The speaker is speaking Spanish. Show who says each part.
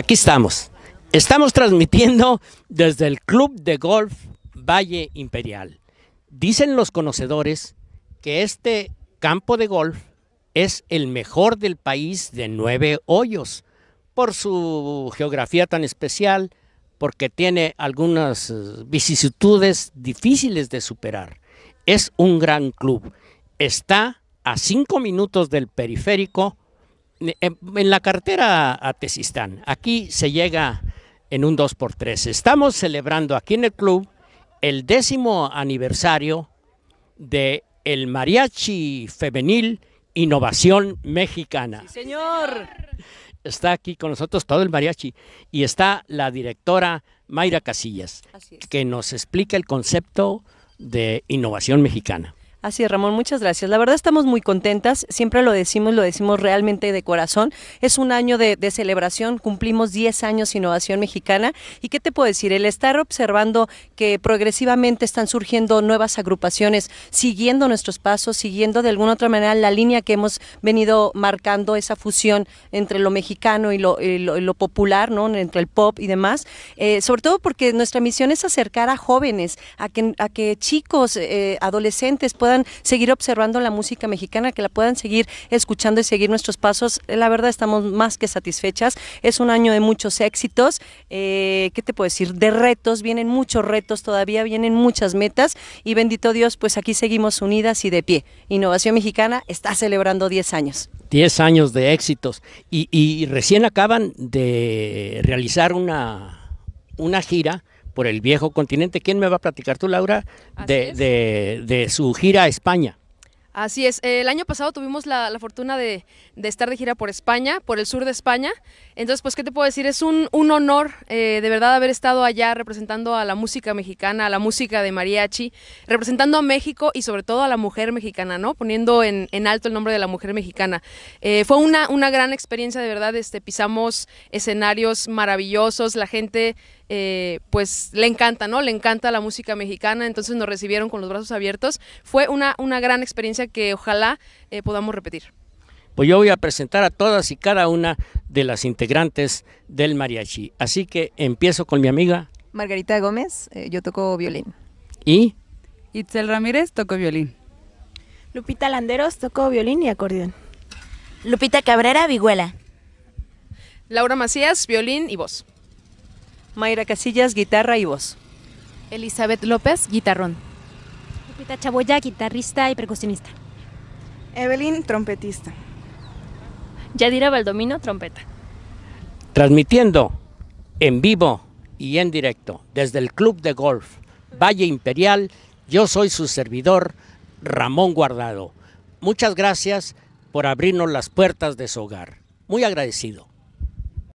Speaker 1: Aquí estamos. Estamos transmitiendo desde el Club de Golf Valle Imperial. Dicen los conocedores que este campo de golf es el mejor del país de nueve hoyos por su geografía tan especial, porque tiene algunas eh, vicisitudes difíciles de superar. Es un gran club. Está a cinco minutos del periférico en, la cartera a aquí se llega en un 2x3. Estamos celebrando aquí en el club el décimo aniversario de el mariachi femenil Innovación Mexicana.
Speaker 2: señor.
Speaker 1: Está aquí con nosotros todo el mariachi y está la directora Mayra Casillas, que nos explica el concepto de innovación mexicana.
Speaker 2: Así es, Ramón, muchas gracias. La verdad estamos muy contentas, siempre lo decimos, lo decimos realmente de corazón. Es un año de, celebración, cumplimos 10 años Innovación Mexicana y qué te puedo decir, el estar observando que progresivamente están surgiendo nuevas agrupaciones, siguiendo nuestros pasos, siguiendo de alguna otra manera la línea que hemos venido marcando, esa fusión entre lo mexicano y lo, popular, ¿no? entre el pop y demás, eh, sobre todo porque nuestra misión es acercar a jóvenes, a que, chicos, eh, adolescentes puedan seguir observando la música mexicana, que la puedan seguir escuchando y seguir nuestros pasos. Eh, la verdad estamos más que satisfechas. Es un año de muchos éxitos. Eh, ¿Qué te puedo decir? De retos, vienen muchos retos todavía, vienen muchas metas y bendito Dios, pues aquí seguimos unidas y de pie. Innovación Mexicana está celebrando 10 años.
Speaker 1: 10 años de éxitos y, recién acaban de realizar una, una gira por el viejo continente. ¿Quién me va a platicar tú, Laura, de, de su gira a España?
Speaker 3: Así es, el año pasado tuvimos la, fortuna de, de, estar de gira por España, por el sur de España. Entonces, pues, ¿qué te puedo decir? Es un, honor eh, de verdad haber estado allá representando a la música mexicana, a la música de mariachi, representando a México y sobre todo a la mujer mexicana, ¿no? Poniendo en, alto el nombre de la mujer mexicana. Eh, fue una, una gran experiencia, de verdad, este, pisamos escenarios maravillosos, la gente... Eh, pues le encanta, ¿no? Le encanta la música mexicana, entonces nos recibieron con los brazos abiertos. Fue una, una gran experiencia que ojalá eh, podamos
Speaker 2: repetir.
Speaker 1: Pues yo voy a presentar a todas y cada una de las integrantes del mariachi. Así que empiezo con mi amiga.
Speaker 2: Margarita Gómez, eh, yo toco violín.
Speaker 1: ¿Y?
Speaker 3: Itzel Ramírez,
Speaker 1: toco violín.
Speaker 2: Lupita Landeros, toco violín y acordeón. Lupita Cabrera, vihuela.
Speaker 3: Laura Macías, violín
Speaker 2: y voz. Mayra Casillas, guitarra y voz. Elizabeth López, guitarrón. Pita Chaboya, guitarrista y percusionista. Evelyn,
Speaker 3: trompetista. Yadira Valdomino, trompeta.
Speaker 1: Transmitiendo en vivo y en directo desde el Club de Golf Valle Imperial, yo soy su servidor Ramón Guardado. Muchas gracias por abrirnos las puertas de su hogar. Muy agradecido.